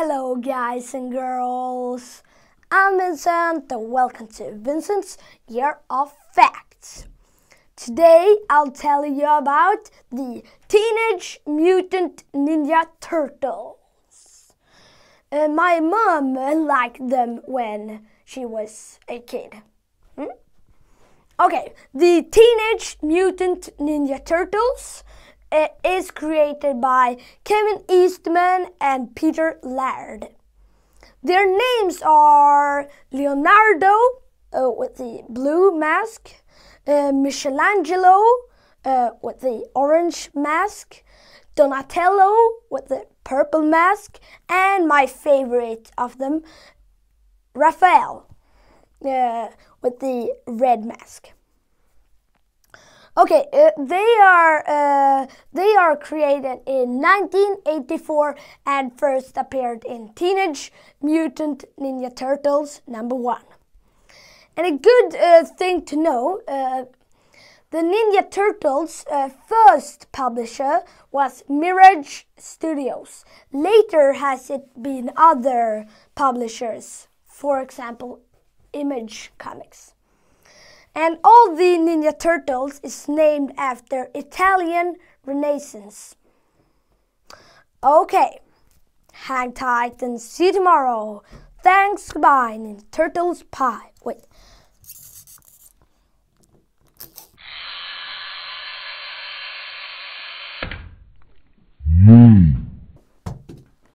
Hello, guys and girls. I'm Vincent, and welcome to Vincent's Year of Facts. Today, I'll tell you about the Teenage Mutant Ninja Turtles. Uh, my mom liked them when she was a kid. Hmm? Okay, the Teenage Mutant Ninja Turtles it is created by Kevin Eastman and Peter Laird. Their names are Leonardo uh, with the blue mask, uh, Michelangelo uh, with the orange mask, Donatello with the purple mask, and my favorite of them, Raphael uh, with the red mask. Okay, uh, they are uh, they are created in 1984 and first appeared in Teenage Mutant Ninja Turtles number one. And a good uh, thing to know, uh, the Ninja Turtles' uh, first publisher was Mirage Studios. Later has it been other publishers, for example, Image Comics. And all the Ninja Turtles is named after Italian Renaissance. Okay, hang tight and see you tomorrow. Thanks, goodbye, Ninja Turtles pie. Wait.